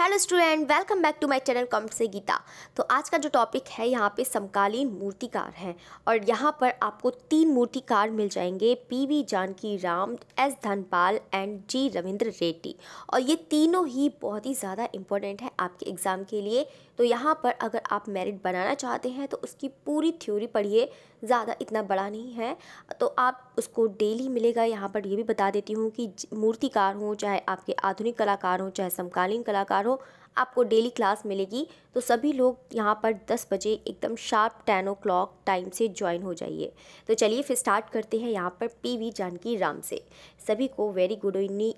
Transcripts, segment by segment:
hello student welcome back to my channel comment से गीता तो आज का जो टॉपिक है यहाँ पे समकालीन मूर्तिकार हैं और यहाँ पर आपको तीन मूर्तिकार मिल जाएंगे P V Janaki Ram S Dhanpal and G Ravindra Reddy और ये तीनों ही बहुत ही ज़्यादा इम्पोर्टेंट है आपके एग्ज़ाम के लिए तो यहाँ पर अगर आप मेरिट बनाना चाहते हैं तो उसकी पूरी थ्योरी पढ़िए ज़्यादा इतना बड़ा नहीं है तो आप उसको डेली मिलेगा यहाँ पर ये भी बता देती हूँ कि मूर्तिकार हों चाहे आपके आधुनिक कलाकार हों चाहे समकालीन कलाकार हो आपको डेली क्लास मिलेगी तो सभी लोग यहाँ पर 10 बजे एकदम sharp ten o'clock time से ज्वाइन हो जाइए तो चलिए फिर स्टार्ट करते हैं यहाँ पर पी वी जानकी राम से सभी को very good evening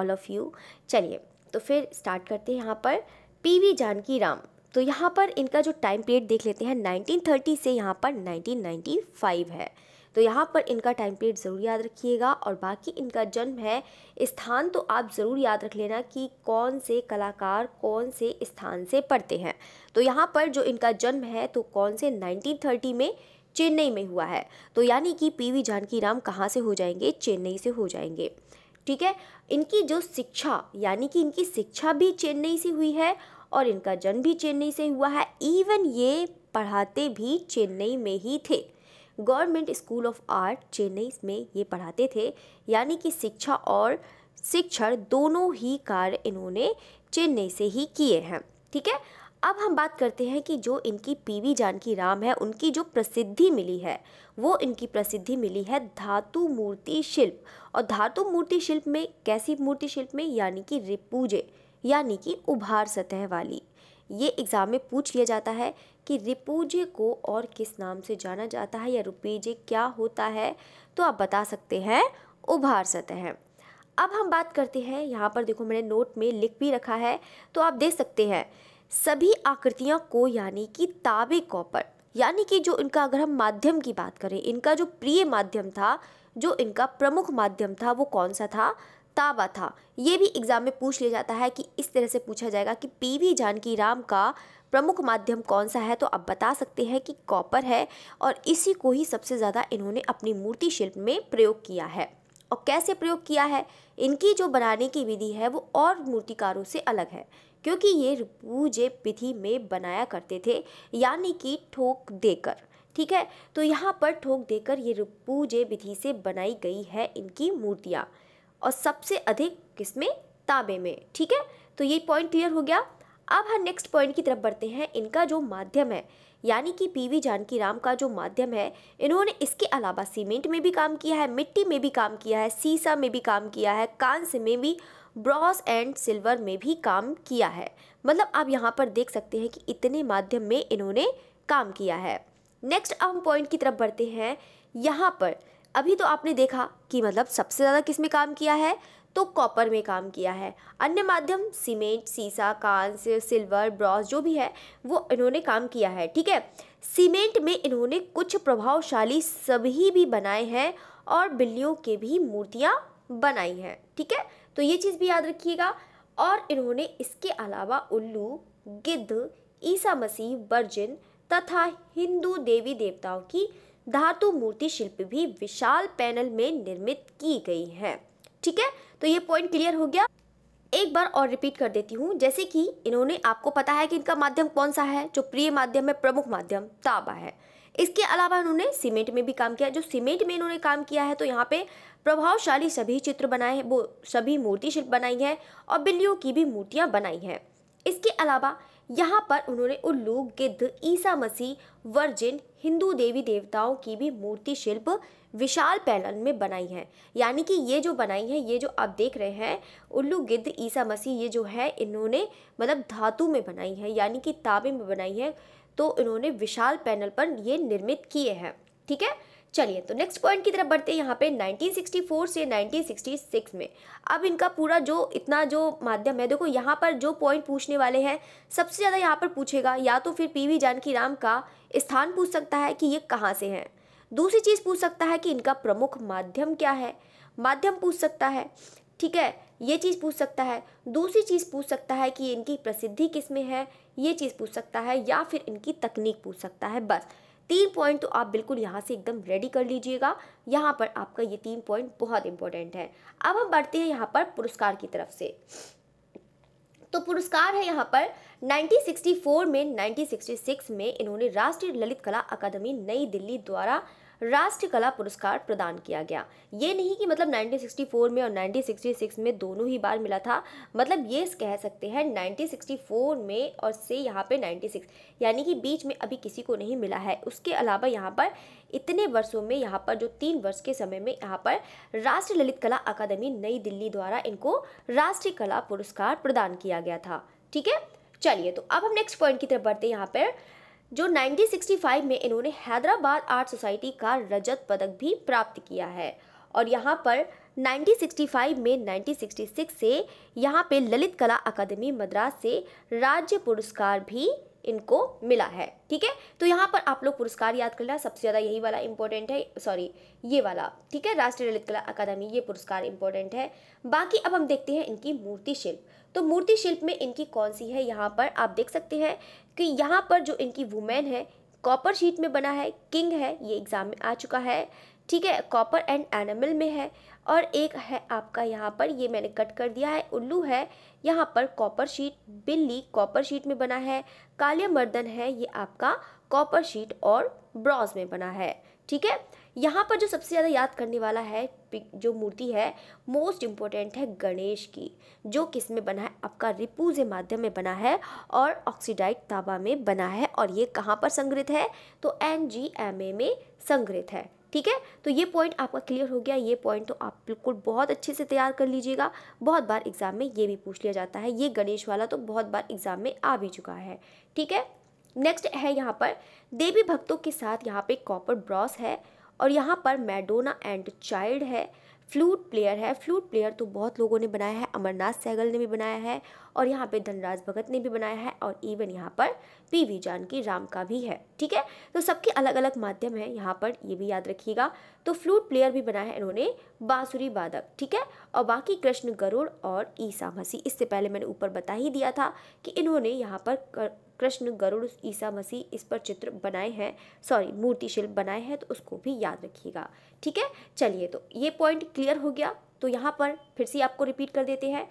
all of you चलिए तो फिर स्टार्ट करते हैं यहाँ पर पी वी जानकी राम तो यहाँ पर इनका जो टाइम पीरियड देख लेते हैं 1930 से यहाँ पर 1995 है तो यहाँ पर इनका टाइम पीरियड ज़रूर याद रखिएगा और बाकी इनका जन्म है स्थान तो आप ज़रूर याद रख लेना कि कौन से कलाकार कौन से स्थान से पढ़ते हैं तो यहाँ पर जो इनका जन्म है तो कौन से नाइनटीन में चेन्नई में हुआ है तो यानी कि पी वी जानकी राम कहाँ से हो जाएंगे चेन्नई से हो जाएंगे ठीक है इनकी जो शिक्षा यानी कि इनकी शिक्षा भी चेन्नई से हुई है और इनका जन्म भी चेन्नई से हुआ है इवन ये पढ़ाते भी चेन्नई में ही थे government school of art Chennai में ये पढ़ाते थे यानी कि शिक्षा और शिक्षण दोनों ही कार्य इन्होंने चेन्नई से ही किए हैं ठीक है अब हम बात करते हैं कि जो इनकी पीवी जानकी राम है उनकी जो प्रसिद्धि मिली है वो इनकी प्रसिद्धि मिली है धातु मूर्ति शिल्प और धातु मूर्ति शिल्प में कैसी मूर्ति शिल्प में यानी कि रिपूजे यानी कि उभार सतह वाली ये एग्ज़ाम में पूछ लिया जाता है कि रिपूजे को और किस नाम से जाना जाता है या रिपूजे क्या होता है तो आप बता सकते हैं उभार सतह अब हम बात करते हैं यहाँ पर देखो मैंने नोट में लिख भी रखा है तो आप देख सकते हैं सभी आकृतियाँ को यानी कि ताबे कॉपर यानी कि जो इनका अगर हम माध्यम की बात करें इनका जो प्रिय माध्यम था जो इनका प्रमुख माध्यम था वो कौन सा था ताबा था ये भी एग्ज़ाम में पूछ लिया जाता है कि इस तरह से पूछा जाएगा कि पीवी जानकी राम का प्रमुख माध्यम कौन सा है तो आप बता सकते हैं कि कॉपर है और इसी को ही सबसे ज़्यादा इन्होंने अपनी मूर्ति शिल्प में प्रयोग किया है और कैसे प्रयोग किया है इनकी जो बनाने की विधि है वो और मूर्तिकारों से अलग है क्योंकि ये पूजे विधि में बनाया करते थे यानी कि ठोक देकर ठीक है तो यहाँ पर ठोक देकर ये पूजे विधि से बनाई गई है इनकी मूर्तियाँ और सबसे अधिक किसमें तांबे में ठीक है तो ये पॉइंट क्लियर हो गया अब हम नेक्स्ट पॉइंट की तरफ बढ़ते हैं इनका जो माध्यम है यानी कि पीवी जानकी राम का जो माध्यम है इन्होंने इसके अलावा सीमेंट में भी काम किया है मिट्टी में भी काम किया है सीसा में भी काम किया है कांस्य में भी ब्रॉस एंड सिल्वर में भी काम किया है मतलब आप यहाँ पर देख सकते हैं कि इतने माध्यम में इन्होंने काम किया है नेक्स्ट अब हम पॉइंट की तरफ बढ़ते हैं यहाँ पर अभी तो आपने देखा कि मतलब सबसे ज़्यादा किस में काम किया है तो कॉपर में काम किया है अन्य माध्यम सीमेंट सीसा कांस्य सिल्वर ब्रॉज जो भी है वो इन्होंने काम किया है ठीक है सीमेंट में इन्होंने कुछ प्रभावशाली सभी भी बनाए हैं और बिल्लियों के भी मूर्तियाँ बनाई हैं ठीक है तो ये चीज़ भी याद रखिएगा और इन्होंने इसके अलावा उल्लू गिद्ध ईसा मसीह वर्जिन तथा हिंदू देवी देवताओं की धातु मूर्ति शिल्प भी विशाल पैनल में निर्मित की गई है ठीक है तो ये पॉइंट क्लियर हो गया एक बार और रिपीट कर देती हूँ जैसे कि इन्होंने आपको पता है कि इनका माध्यम कौन सा है जो प्रिय माध्यम है प्रमुख माध्यम ताबा है इसके अलावा इन्होंने सीमेंट में भी काम किया जो सीमेंट में इन्होंने काम किया है तो यहाँ पे प्रभावशाली सभी चित्र बनाए हैं वो सभी मूर्ति शिल्प बनाई है और बिल्लियों की भी मूर्तियाँ बनाई हैं इसके अलावा यहाँ पर उन्होंने उल्लू गिद्ध ईसा मसीह वर्जिन हिंदू देवी देवताओं की भी मूर्ति शिल्प विशाल पैनल में बनाई है यानी कि ये जो बनाई है ये जो आप देख रहे हैं उल्लू गिद्ध ईसा मसीह ये जो है इन्होंने मतलब धातु में बनाई है यानी कि ताबे में बनाई है तो इन्होंने विशाल पैनल पर ये निर्मित किए हैं ठीक है चलिए तो नेक्स्ट पॉइंट की तरफ बढ़ते हैं यहाँ पे 1964 से 1966 में अब इनका पूरा जो इतना जो माध्यम है देखो यहाँ पर जो पॉइंट पूछने वाले हैं सबसे ज़्यादा यहाँ पर पूछेगा या तो फिर पीवी जानकी राम का स्थान पूछ सकता है कि ये कहाँ से हैं दूसरी चीज़ पूछ सकता है कि इनका प्रमुख माध्यम क्या है माध्यम पूछ सकता है ठीक है ये चीज़ पूछ सकता है दूसरी चीज़ पूछ सकता है कि इनकी प्रसिद्धि किस में है ये चीज़ पूछ सकता है या फिर इनकी तकनीक पूछ सकता है बस तीन पॉइंट तो आप बिल्कुल यहाँ से एकदम रेडी कर लीजिएगा यहाँ पर आपका ये तीन पॉइंट बहुत इंपॉर्टेंट है अब हम बढ़ते हैं यहाँ पर पुरस्कार की तरफ से तो पुरस्कार है यहाँ पर 1964 में 1966 में इन्होंने राष्ट्रीय ललित कला अकादमी नई दिल्ली द्वारा राष्ट्रीय कला पुरस्कार प्रदान किया गया ये नहीं कि मतलब 1964 में और 1966 में दोनों ही बार मिला था मतलब ये कह सकते हैं 1964 में और से यहाँ पे 96 यानी कि बीच में अभी किसी को नहीं मिला है उसके अलावा यहाँ पर इतने वर्षों में यहाँ पर जो तीन वर्ष के समय में यहाँ पर राष्ट्रीय ललित कला अकादमी नई दिल्ली द्वारा इनको राष्ट्रीय कला पुरस्कार प्रदान किया गया था ठीक है चलिए तो अब हम नेक्स्ट पॉइंट की तरफ बढ़ते हैं यहाँ पर जो 1965 में इन्होंने हैदराबाद आर्ट सोसाइटी का रजत पदक भी प्राप्त किया है और यहाँ पर 1965 में 1966 से यहाँ पे ललित कला अकादमी मद्रास से राज्य पुरस्कार भी इनको मिला है ठीक है तो यहाँ पर आप लोग पुरस्कार याद करना सबसे ज़्यादा यही वाला इंपॉर्टेंट है सॉरी ये वाला ठीक है राष्ट्रीय ललित कला अकादमी ये पुरस्कार इंपॉर्टेंट है बाकी अब हम देखते हैं इनकी मूर्ति शिल्प तो मूर्ति शिल्प में इनकी कौन सी है यहाँ पर आप देख सकते हैं कि यहाँ पर जो इनकी वुमेन है कॉपर शीट में बना है किंग है ये एग्ज़ाम में आ चुका है ठीक है कॉपर एंड एनिमल में है और एक है आपका यहाँ पर ये मैंने कट कर दिया है उल्लू है यहाँ पर कॉपर शीट बिल्ली कॉपर शीट में बना है काले मर्दन है ये आपका कॉपर शीट और ब्रॉज में बना है ठीक है यहाँ पर जो सबसे ज़्यादा याद करने वाला है जो मूर्ति है मोस्ट इम्पोर्टेंट है गणेश की जो किस में बना है आपका रिपूज माध्यम में बना है और ऑक्सीडाइट ताबा में बना है और ये कहाँ पर संग्रहित है तो एन में संग्रहित है ठीक है तो ये पॉइंट आपका क्लियर हो गया ये पॉइंट तो आप बिल्कुल बहुत अच्छे से तैयार कर लीजिएगा बहुत बार एग्ज़ाम में ये भी पूछ लिया जाता है ये गणेश वाला तो बहुत बार एग्ज़ाम में आ भी चुका है ठीक है नेक्स्ट है यहाँ पर देवी भक्तों के साथ यहाँ पे कॉपर ब्रॉस है और यहाँ पर मैडोना एंड चाइल्ड है फ्लूट प्लेयर है फ्लूट प्लेयर तो बहुत लोगों ने बनाया है अमरनाथ सहगल ने भी बनाया है और यहाँ पे धनराज भगत ने भी बनाया है और इवन यहाँ पर पी वी जानकी राम का भी है ठीक है तो सबके अलग अलग माध्यम है यहाँ पर ये भी याद रखिएगा तो फ्लूट प्लेयर भी बनाया है इन्होंने बाँसुरी वादक ठीक है और बाकी कृष्ण गरुड़ और ईसा मसीह इससे पहले मैंने ऊपर बता ही दिया था कि इन्होंने यहाँ पर कर, कृष्ण गरुड़ ईसा मसीह इस पर चित्र बनाए हैं सॉरी मूर्ति शिल्प बनाए हैं तो उसको भी याद रखिएगा ठीक है चलिए तो ये पॉइंट क्लियर हो गया तो यहाँ पर फिर से आपको रिपीट कर देते हैं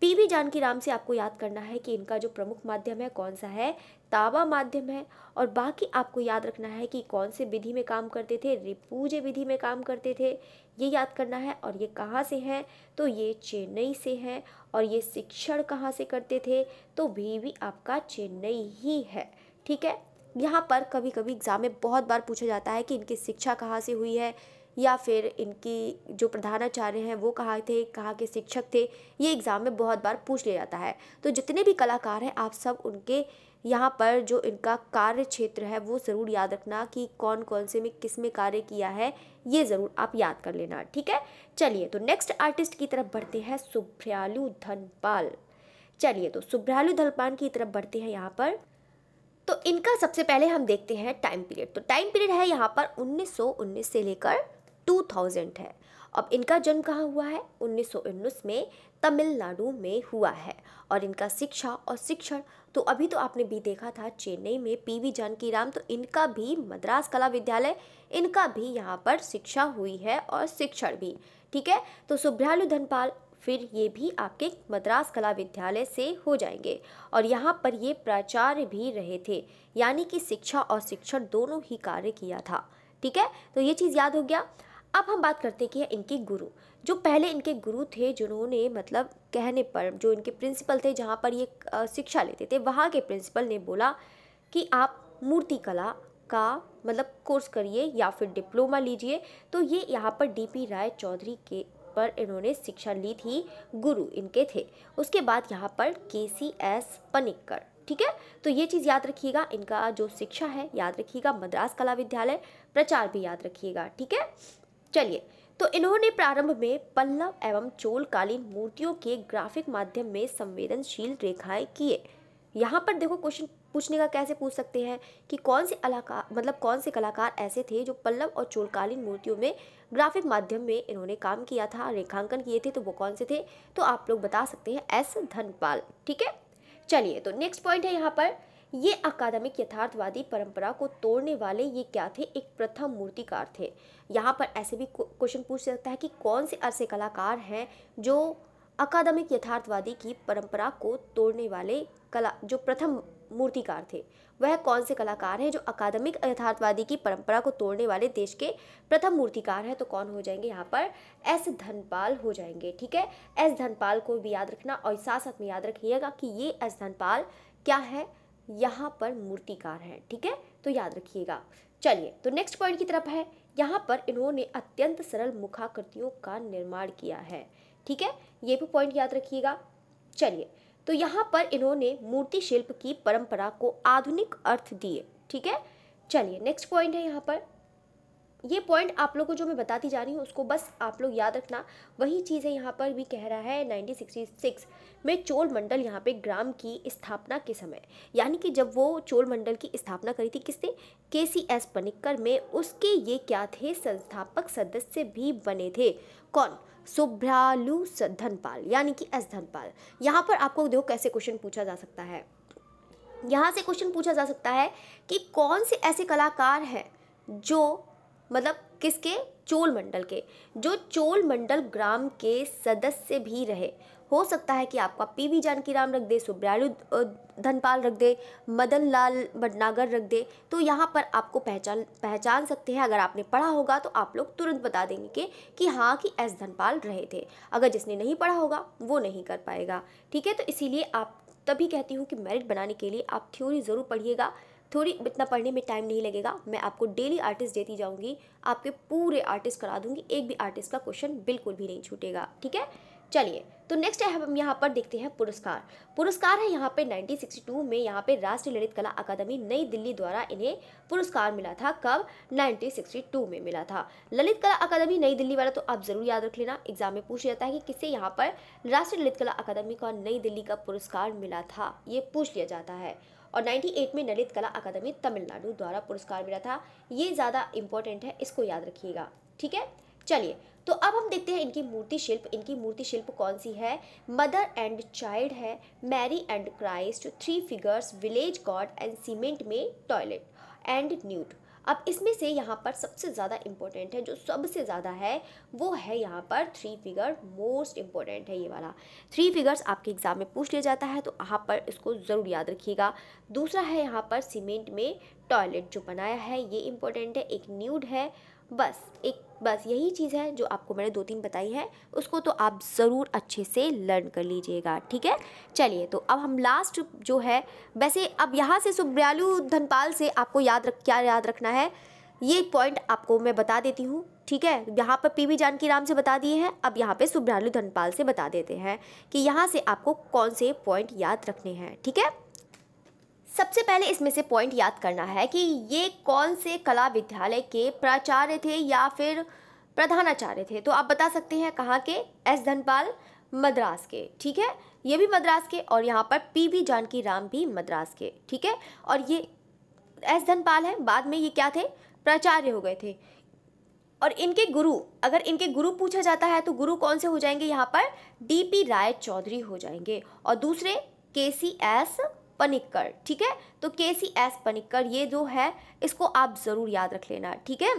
पी वी जानकी राम से आपको याद करना है कि इनका जो प्रमुख माध्यम है कौन सा है तावा माध्यम है और बाकी आपको याद रखना है कि कौन से विधि में काम करते थे रिपूजे विधि में काम करते थे ये याद करना है और ये कहाँ से हैं तो ये चेन्नई से हैं और ये शिक्षण कहाँ से करते थे तो भी, भी आपका चेन्नई ही है ठीक है यहाँ पर कभी कभी एग्ज़ाम में बहुत बार पूछा जाता है कि इनकी शिक्षा कहाँ से हुई है या फिर इनकी जो प्रधानाचार्य हैं वो कहाँ थे कहाँ के शिक्षक थे ये एग्ज़ाम में बहुत बार पूछ लिया जाता है तो जितने भी कलाकार हैं आप सब उनके यहाँ पर जो इनका कार्य क्षेत्र है वो ज़रूर याद रखना कि कौन कौन से में किस में कार्य किया है ये ज़रूर आप याद कर लेना ठीक है चलिए तो नेक्स्ट आर्टिस्ट की तरफ बढ़ते हैं सुभ्रयालु धनपाल चलिए तो सुभ्रयालु धनपाल की तरफ बढ़ते हैं यहाँ पर तो इनका सबसे पहले हम देखते हैं टाइम पीरियड तो टाइम पीरियड है यहाँ पर 1919 से लेकर 2000 है अब इनका जन्म कहाँ हुआ है 1919 में तमिलनाडु में हुआ है और इनका शिक्षा और शिक्षण तो अभी तो आपने भी देखा था चेन्नई में पीवी जानकी राम तो इनका भी मद्रास कला विद्यालय इनका भी यहाँ पर शिक्षा हुई है और शिक्षण भी ठीक है तो सुब्रहालु धनपाल फिर ये भी आपके मद्रास कला विद्यालय से हो जाएंगे और यहाँ पर ये प्राचार्य भी रहे थे यानी कि शिक्षा और शिक्षण दोनों ही कार्य किया था ठीक है तो ये चीज़ याद हो गया अब हम बात करते हैं कि इनके गुरु जो पहले इनके गुरु थे जिन्होंने मतलब कहने पर जो इनके प्रिंसिपल थे जहाँ पर ये शिक्षा लेते थे वहाँ के प्रिंसिपल ने बोला कि आप मूर्ति कला का मतलब कोर्स करिए या फिर डिप्लोमा लीजिए तो ये यहाँ पर डीपी राय चौधरी के पर इन्होंने शिक्षा ली थी गुरु इनके थे उसके बाद यहाँ पर के सी एस पनिक्कर ठीक है तो ये चीज़ याद रखिएगा इनका जो शिक्षा है याद रखिएगा मद्रास कला विद्यालय प्रचार भी याद रखिएगा ठीक है चलिए तो इन्होंने प्रारंभ में पल्लव एवं चोलकालीन मूर्तियों के ग्राफिक माध्यम में संवेदनशील रेखाएं किए यहाँ पर देखो क्वेश्चन पूछने का कैसे पूछ सकते हैं कि कौन से कलाकार मतलब कौन से कलाकार ऐसे थे जो पल्लव और चोलकालीन मूर्तियों में ग्राफिक माध्यम में इन्होंने काम किया था रेखांकन किए थे तो वो कौन से थे तो आप लोग बता सकते हैं एस धनपाल ठीक है चलिए तो नेक्स्ट पॉइंट है यहाँ पर ये अकादमिक यथार्थवादी परंपरा को तोड़ने वाले ये क्या थे एक प्रथम मूर्तिकार थे यहाँ पर ऐसे भी क्वेश्चन पूछ सकता है कि कौन से ऐसे कलाकार हैं जो अकादमिक यथार्थवादी की परंपरा को तोड़ने वाले कला जो प्रथम मूर्तिकार थे वह कौन से कलाकार हैं जो अकादमिक यथार्थवादी की परंपरा को तोड़ने वाले देश के प्रथम मूर्तिकार हैं तो कौन हो जाएंगे यहाँ पर एस धनपाल हो जाएंगे ठीक है एस धनपाल को भी याद रखना और साथ साथ में याद रखिएगा कि ये एस धनपाल क्या है यहाँ पर मूर्तिकार हैं ठीक है तो याद रखिएगा चलिए तो नेक्स्ट पॉइंट की तरफ है यहाँ पर इन्होंने अत्यंत सरल मुखाकृतियों का निर्माण किया है ठीक है ये भी पॉइंट याद रखिएगा चलिए तो यहाँ पर इन्होंने मूर्ति शिल्प की परंपरा को आधुनिक अर्थ दिए ठीक है चलिए नेक्स्ट पॉइंट है यहाँ पर ये पॉइंट आप लोग को जो मैं बताती जा रही हूँ उसको बस आप लोग याद रखना वही चीज़ें यहाँ पर भी कह रहा है 1966 में चोल मंडल यहाँ पे ग्राम की स्थापना के समय यानी कि जब वो चोल मंडल की स्थापना करी थी किसने के सी एस पनिक्कर में उसके ये क्या थे संस्थापक सदस्य भी बने थे कौन सुभ्रालू धनपाल यानी कि एस धनपाल यहाँ पर आपको देखो कैसे क्वेश्चन पूछा जा सकता है यहाँ से क्वेश्चन पूछा जा सकता है कि कौन से ऐसे कलाकार हैं जो मतलब किसके चोल मंडल के जो चोल मंडल ग्राम के सदस्य भी रहे हो सकता है कि आपका पी वी जानकी राम रख दे सुब्रालू धनपाल रख दे मदन लाल भटनागर रख दे तो यहाँ पर आपको पहचान पहचान सकते हैं अगर आपने पढ़ा होगा तो आप लोग तुरंत बता देंगे कि कि हाँ कि एस धनपाल रहे थे अगर जिसने नहीं पढ़ा होगा वो नहीं कर पाएगा ठीक है तो इसीलिए आप तभी कहती हूँ कि मेरिट बनाने के लिए आप थ्योरी ज़रूर पढ़िएगा थोड़ी इतना पढ़ने में टाइम नहीं लगेगा मैं आपको डेली आर्टिस्ट देती जाऊँगी आपके पूरे आर्टिस्ट करा दूँगी एक भी आर्टिस्ट का क्वेश्चन बिल्कुल भी नहीं छूटेगा ठीक है चलिए तो नेक्स्ट है हम यहाँ पर देखते हैं पुरस्कार पुरस्कार है यहाँ पे 1962 में यहाँ पे राष्ट्रीय ललित कला अकादमी नई दिल्ली द्वारा इन्हें पुरस्कार मिला था कब 1962 में मिला था ललित कला अकादमी नई दिल्ली वाला तो आप ज़रूर याद रख लेना एग्जाम में पूछ जाता है कि किसे यहाँ पर राष्ट्रीय ललित कला अकादमी का नई दिल्ली का पुरस्कार मिला था ये पूछ लिया जाता है और 98 में ललित कला अकादमी तमिलनाडु द्वारा पुरस्कार मिला था ये ज़्यादा इंपॉर्टेंट है इसको याद रखिएगा ठीक है चलिए तो अब हम देखते हैं इनकी मूर्ति शिल्प इनकी मूर्ति शिल्प कौन सी है मदर एंड चाइल्ड है Mary and Christ three figures village god and cement में टॉयलेट एंड न्यूट अब इसमें से यहाँ पर सबसे ज़्यादा इम्पोर्टेंट है जो सबसे ज़्यादा है वो है यहाँ पर थ्री फिगर मोस्ट इम्पोर्टेंट है ये वाला थ्री फिगर्स आपके एग्ज़ाम में पूछ लिया जाता है तो आप पर इसको ज़रूर याद रखिएगा दूसरा है यहाँ पर सीमेंट में टॉयलेट जो बनाया है ये इम्पोर्टेंट है एक न्यूड है बस एक बस यही चीज़ है जो आपको मैंने दो तीन बताई है उसको तो आप ज़रूर अच्छे से लर्न कर लीजिएगा ठीक है चलिए तो अब हम लास्ट जो है वैसे अब यहाँ से सुब्रयालु धनपाल से आपको याद रख क्या याद रखना है ये पॉइंट आपको मैं बता देती हूँ ठीक है यहाँ पर पीवी जानकी राम से बता दिए हैं अब यहाँ पे सुब्रयालु धनपाल से बता देते हैं कि यहाँ से आपको कौन से पॉइंट याद रखने हैं ठीक है सबसे पहले इसमें से पॉइंट याद करना है कि ये कौन से कला विद्यालय के प्राचार्य थे या फिर प्रधानाचार्य थे तो आप बता सकते हैं कहाँ के एस धनपाल मद्रास के ठीक है ये भी मद्रास के और यहाँ पर पी वी जानकी राम भी मद्रास के ठीक है और ये एस धनपाल हैं बाद में ये क्या थे प्राचार्य हो गए थे और इनके गुरु अगर इनके गुरु पूछा जाता है तो गुरु कौन से हो जाएंगे यहाँ पर डी पी राय चौधरी हो जाएंगे और दूसरे के सी एस पनिक्कर ठीक है तो के सी एस पनिक्कर ये जो है इसको आप ज़रूर याद रख लेना ठीक है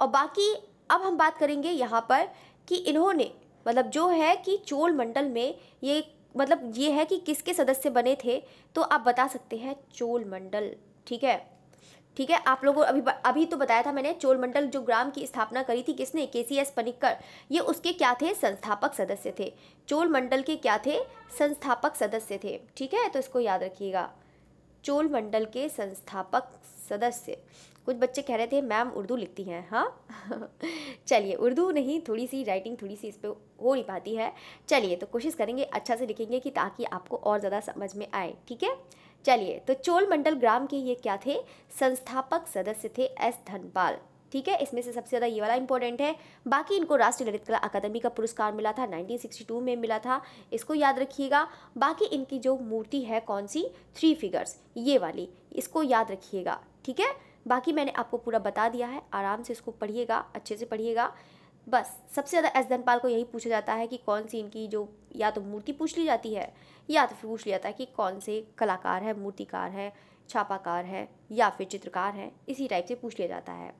और बाकी अब हम बात करेंगे यहाँ पर कि इन्होंने मतलब जो है कि चोल मंडल में ये मतलब ये है कि किसके सदस्य बने थे तो आप बता सकते हैं चोल मंडल ठीक है ठीक है आप लोगों को अभी अभी तो बताया था मैंने चोल मंडल जो ग्राम की स्थापना करी थी किसने के सी एस पनिक्कर ये उसके क्या थे संस्थापक सदस्य थे चोल मंडल के क्या थे संस्थापक सदस्य थे ठीक है तो इसको याद रखिएगा चोल मंडल के संस्थापक सदस्य कुछ बच्चे कह रहे थे मैम उर्दू लिखती हैं हाँ चलिए उर्दू नहीं थोड़ी सी राइटिंग थोड़ी सी इस पर हो नहीं पाती है चलिए तो कोशिश करेंगे अच्छा से लिखेंगे कि ताकि आपको और ज़्यादा समझ में आए ठीक है चलिए तो चोल मंडल ग्राम के ये क्या थे संस्थापक सदस्य थे एस धनपाल ठीक है इसमें से सबसे ज़्यादा ये वाला इंपॉर्टेंट है बाकी इनको राष्ट्रीय ललित कला अकादमी का पुरस्कार मिला था 1962 में मिला था इसको याद रखिएगा बाकी इनकी जो मूर्ति है कौन सी थ्री फिगर्स ये वाली इसको याद रखिएगा ठीक है बाकी मैंने आपको पूरा बता दिया है आराम से इसको पढ़िएगा अच्छे से पढ़िएगा बस सबसे ज़्यादा एस धनपाल को यही पूछा जाता है कि कौन सी इनकी जो या तो मूर्ति पूछ ली जाती है या तो फिर पूछ लिया जाता है कि कौन से कलाकार है मूर्तिकार है छापाकार है या फिर चित्रकार है इसी टाइप से पूछ लिया जाता है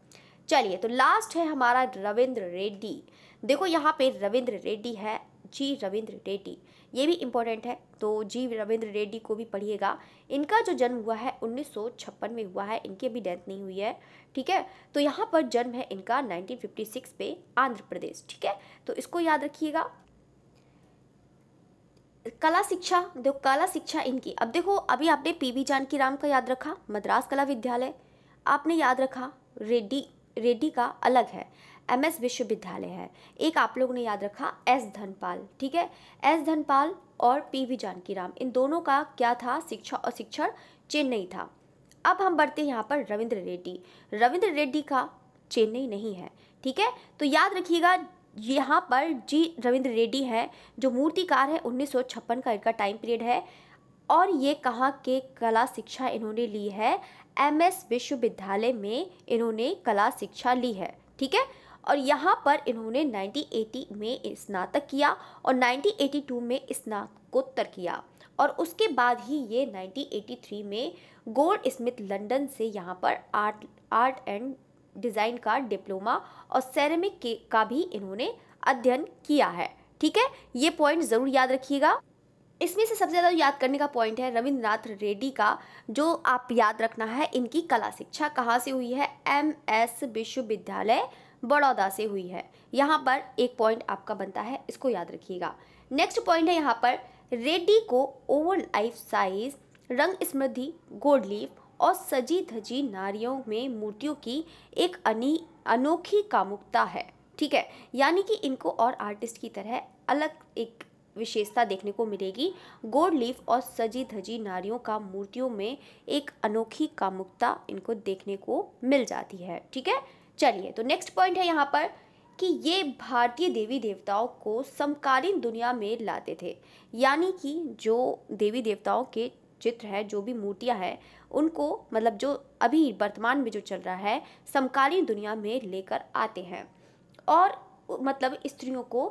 चलिए तो लास्ट है हमारा रविंद्र रेड्डी देखो यहाँ पे रविंद्र रेड्डी है जी रविंद्र रेड्डी ये भी इम्पोर्टेंट है तो जी रविंद्र रेड्डी को भी पढ़िएगा इनका जो जन्म हुआ है 1956 में हुआ है इनकी अभी डेथ नहीं हुई है ठीक है तो यहाँ पर जन्म है इनका 1956 पे आंध्र प्रदेश ठीक है तो इसको याद रखिएगा कला शिक्षा देखो कला शिक्षा इनकी अब देखो अभी आपने पीवी जानकी राम का याद रखा मद्रास कला विद्यालय आपने याद रखा रेड्डी रेड्डी का अलग है एमएस विश्वविद्यालय है एक आप लोग ने याद रखा एस धनपाल ठीक है एस धनपाल और पीवी जानकी राम इन दोनों का क्या था शिक्षा और शिक्षण चेन्नई था अब हम बढ़ते हैं यहाँ पर रविंद्र रेड्डी रविंद्र रेड्डी का चेन्नई नहीं है ठीक है तो याद रखिएगा यहाँ पर जी रविंद्र रेड्डी हैं जो मूर्तिकार है उन्नीस का इनका टाइम पीरियड है और ये कहाँ के कला शिक्षा इन्होंने ली है एमएस विश्वविद्यालय में इन्होंने कला शिक्षा ली है ठीक है और यहाँ पर इन्होंने 1980 में स्नातक किया और 1982 में स्नातकोत्तर किया और उसके बाद ही ये 1983 में गोल्ड स्मिथ लंदन से यहाँ पर आर्ट आर्ट एंड डिज़ाइन का डिप्लोमा और सेरेमिक के का भी इन्होंने अध्ययन किया है ठीक है ये पॉइंट ज़रूर याद रखिएगा इसमें से सबसे ज़्यादा याद करने का पॉइंट है रविंद्रनाथ रेड्डी का जो आप याद रखना है इनकी कला शिक्षा कहाँ से हुई है एम एस विश्वविद्यालय बड़ौदा से हुई है यहाँ पर एक पॉइंट आपका बनता है इसको याद रखिएगा नेक्स्ट पॉइंट है यहाँ पर रेड्डी को ओवर लाइफ साइज रंग स्मृद्धि गोल्ड लीफ और सजी धजी नारियों में मूर्तियों की एक अनी अनोखी कामुकता है ठीक है यानी कि इनको और आर्टिस्ट की तरह अलग एक विशेषता देखने को मिलेगी गोल्ड लीफ और सजी धजी नारियों का मूर्तियों में एक अनोखी कामुकता इनको देखने को मिल जाती है ठीक है चलिए तो नेक्स्ट पॉइंट है यहाँ पर कि ये भारतीय देवी देवताओं को समकालीन दुनिया में लाते थे यानी कि जो देवी देवताओं के चित्र है जो भी मूर्तियाँ हैं उनको मतलब जो अभी वर्तमान में जो चल रहा है समकालीन दुनिया में लेकर आते हैं और मतलब स्त्रियों को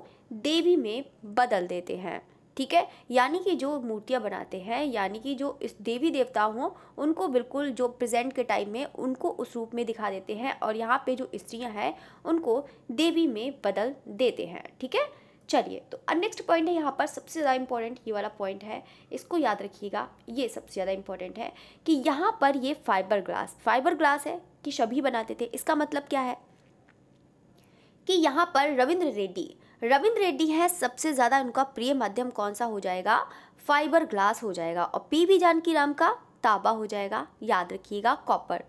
देवी में बदल देते हैं ठीक है यानी कि जो मूर्तियाँ बनाते हैं यानी कि जो इस देवी देवता हों उनको बिल्कुल जो प्रेजेंट के टाइम में उनको उस रूप में दिखा देते हैं और यहाँ पे जो स्त्रियाँ हैं उनको देवी में बदल देते हैं ठीक है चलिए तो नेक्स्ट पॉइंट है यहाँ पर सबसे ज़्यादा इंपॉर्टेंट ये वाला पॉइंट है इसको याद रखिएगा ये सबसे ज़्यादा इंपॉर्टेंट है कि यहाँ पर ये फाइबर ग्लास फाइबर ग्लास है कि सभी बनाते थे इसका मतलब क्या है कि यहाँ पर रविंद्र रेड्डी रविंद्र रेड्डी है सबसे ज़्यादा उनका प्रिय माध्यम कौन सा हो जाएगा फाइबर ग्लास हो जाएगा और पी वी जानकी राम का ताबा हो जाएगा याद रखिएगा कॉपर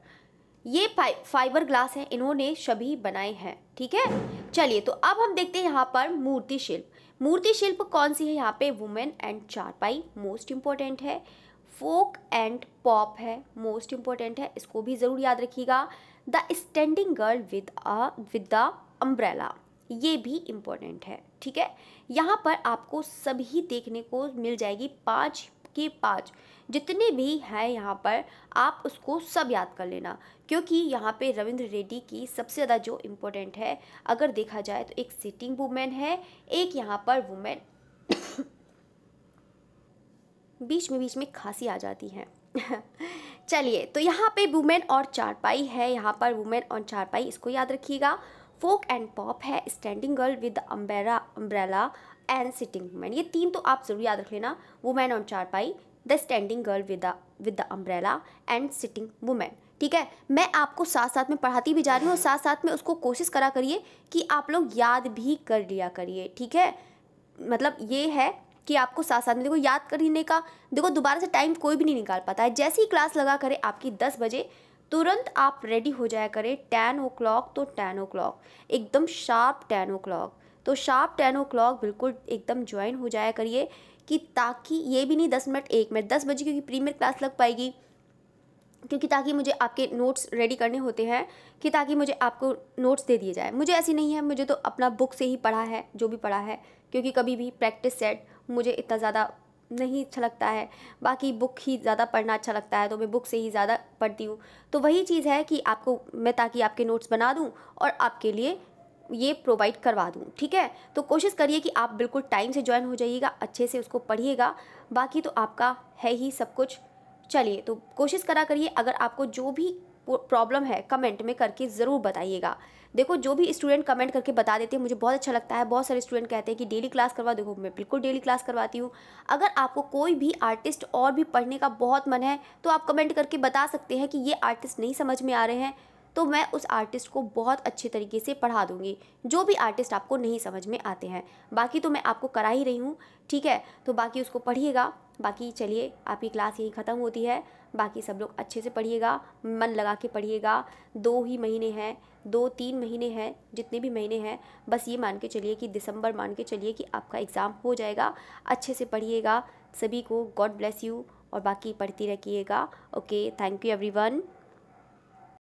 ये फाइबर ग्लास हैं इन्होंने सभी बनाए हैं ठीक है चलिए तो अब हम देखते हैं यहाँ पर मूर्ति शिल्प मूर्ति शिल्प कौन सी है यहाँ पे women and charpai most important है फोक एंड पॉप है मोस्ट इम्पॉर्टेंट है इसको भी ज़रूर याद रखिएगा the standing girl with a with the umbrella ये भी इम्पोर्टेंट है ठीक है यहाँ पर आपको सभी देखने को मिल जाएगी पाँच के पाँच जितने भी हैं यहाँ पर आप उसको सब याद कर लेना क्योंकि यहाँ पे रविंद्र रेड्डी की सबसे ज़्यादा जो इम्पोर्टेंट है अगर देखा जाए तो एक सिटिंग वुमेन है एक यहाँ पर वुमेन बीच में बीच में खांसी आ जाती है चलिए तो यहाँ पे वुमेन और चारपाई है यहाँ पर वुमेन और चारपाई इसको याद रखिएगा फोक एंड पॉप है standing girl with umbrella umbrella and sitting women ये तीन तो आप ज़रूर याद रख लेना women on charpai the standing girl with with the umbrella and sitting women ठीक है मैं आपको साथ साथ में पढ़ाती भी जा रही हूँ और साथ साथ में उसको कोशिश करा करिए कि आप लोग याद भी कर लिया करिए ठीक है मतलब ये है कि आपको साथ साथ में देखो याद करने का देखो दोबारा से टाइम कोई भी नहीं निकाल पाता है जैसे ही क्लास लगा करे आपकी दस बजे तुरंत आप रेडी हो जाया करें टेन ओ क्लॉक तो टेन ओ क्लॉक एकदम शार्प टेन ओ क्लॉक तो शार्प टेन ओ क्लॉक बिल्कुल एकदम ज्वाइन हो जाया करिए कि ताकि ये भी नहीं दस मिनट एक मिनट दस बजे क्योंकि प्रीमियर क्लास लग पाएगी क्योंकि ताकि मुझे आपके नोट्स रेडी करने होते हैं कि ताकि मुझे आपको नोट्स दे दिए जाए मुझे ऐसी नहीं है मुझे तो अपना बुक से ही पढ़ा है जो भी पढ़ा है क्योंकि कभी भी प्रैक्टिस सेट मुझे इतना ज़्यादा नहीं अच्छा लगता है बाकी बुक ही ज़्यादा पढ़ना अच्छा लगता है तो मैं बुक से ही ज़्यादा पढ़ती हूँ तो वही चीज़ है कि आपको मैं ताकि आपके नोट्स बना दूँ और आपके लिए ये प्रोवाइड करवा दूँ ठीक है तो कोशिश करिए कि आप बिल्कुल टाइम से ज्वाइन हो जाइएगा अच्छे से उसको पढ़िएगा बाकी तो आपका है ही सब कुछ चलिए तो कोशिश करा करिए अगर आपको जो भी प्रॉब्लम है कमेंट में करके ज़रूर बताइएगा देखो जो भी स्टूडेंट कमेंट करके बता देते हैं मुझे बहुत अच्छा लगता है बहुत सारे स्टूडेंट कहते हैं कि डेली क्लास करवा देखो मैं बिल्कुल डेली क्लास करवाती हूँ अगर आपको कोई भी आर्टिस्ट और भी पढ़ने का बहुत मन है तो आप कमेंट करके बता सकते हैं कि ये आर्टिस्ट नहीं समझ में आ रहे हैं तो मैं उस आर्टिस्ट को बहुत अच्छे तरीके से पढ़ा दूँगी जो भी आर्टिस्ट आपको नहीं समझ में आते हैं बाकी तो मैं आपको करा ही रही हूँ ठीक है तो बाकी उसको पढ़िएगा बाकी चलिए आपकी क्लास यही ख़त्म होती है बाकी सब लोग अच्छे से पढ़िएगा मन लगा के पढ़िएगा दो ही महीने हैं दो तीन महीने हैं जितने भी महीने हैं बस ये मान के चलिए कि दिसंबर मान के चलिए कि आपका एग्ज़ाम हो जाएगा अच्छे से पढ़िएगा सभी को गॉड ब्लेस यू और बाकी पढ़ती रखिएगा ओके थैंक यू एवरीवन